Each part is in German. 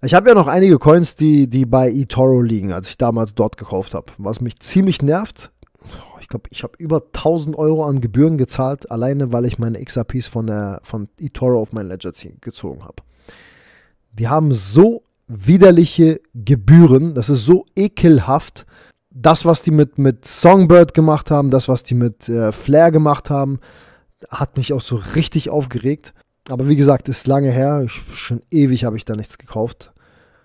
Ich habe ja noch einige Coins, die, die bei eToro liegen, als ich damals dort gekauft habe. Was mich ziemlich nervt, ich glaube, ich habe über 1000 Euro an Gebühren gezahlt, alleine weil ich meine XRPs von, der, von eToro auf mein Ledger gezogen habe. Die haben so widerliche Gebühren, das ist so ekelhaft. Das, was die mit, mit Songbird gemacht haben, das, was die mit äh, Flair gemacht haben, hat mich auch so richtig aufgeregt. Aber wie gesagt, ist lange her. Ich, schon ewig habe ich da nichts gekauft.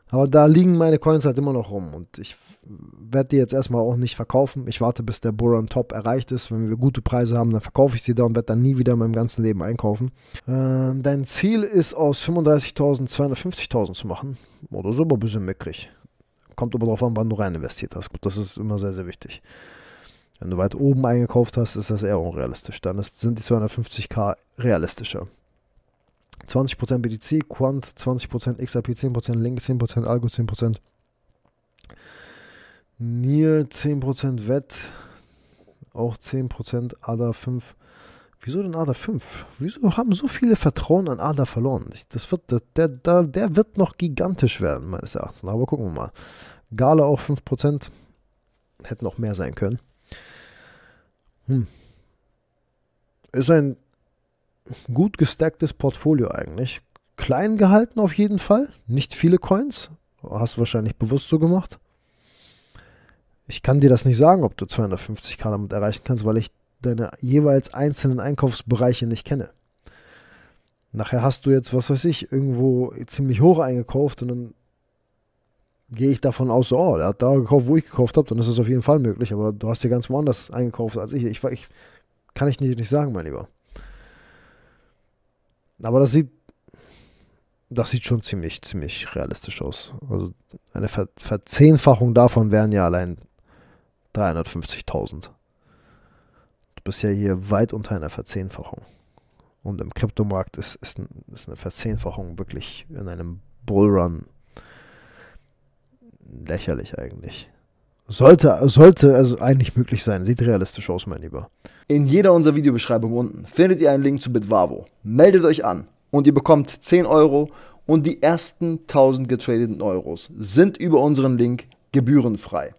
Aber da liegen meine Coins halt immer noch rum. Und ich werde die jetzt erstmal auch nicht verkaufen. Ich warte, bis der Bull Top erreicht ist. Wenn wir gute Preise haben, dann verkaufe ich sie da und werde dann nie wieder in meinem ganzen Leben einkaufen. Äh, dein Ziel ist, aus 35.000 250.000 zu machen. Oder so, aber ein bisschen mickrig. Kommt aber darauf an, wann du rein investiert hast. Gut, das ist immer sehr, sehr wichtig. Wenn du weit oben eingekauft hast, ist das eher unrealistisch. Dann ist, sind die 250k realistischer. 20% BTC, Quant 20%, XRP 10%, Link 10%, Algo 10%, Nier 10%, Wett auch 10%, ADA 5. Wieso denn ADA 5? Wieso haben so viele Vertrauen an ADA verloren? Das wird, der, der, der wird noch gigantisch werden, meines Erachtens. Aber gucken wir mal. Gala auch 5%. Hätten auch mehr sein können. Hm. Ist ein gut gestacktes Portfolio eigentlich. Klein gehalten auf jeden Fall, nicht viele Coins. Hast du wahrscheinlich bewusst so gemacht. Ich kann dir das nicht sagen, ob du 250k damit erreichen kannst, weil ich deine jeweils einzelnen Einkaufsbereiche nicht kenne. Nachher hast du jetzt, was weiß ich, irgendwo ziemlich hoch eingekauft und dann gehe ich davon aus, so, oh, der hat da gekauft, wo ich gekauft habe, dann ist es auf jeden Fall möglich, aber du hast ja ganz woanders eingekauft als ich. Ich, ich kann ich nicht, nicht sagen, mein Lieber. Aber das sieht, das sieht schon ziemlich, ziemlich realistisch aus. Also eine Ver Verzehnfachung davon wären ja allein 350.000. Du bist ja hier weit unter einer Verzehnfachung. Und im Kryptomarkt ist, ist, ist eine Verzehnfachung wirklich in einem Bullrun lächerlich eigentlich. Sollte, sollte also eigentlich möglich sein. Sieht realistisch aus, mein Lieber. In jeder unserer Videobeschreibung unten findet ihr einen Link zu Bitwavo. Meldet euch an und ihr bekommt 10 Euro und die ersten 1000 getradeten Euros sind über unseren Link gebührenfrei.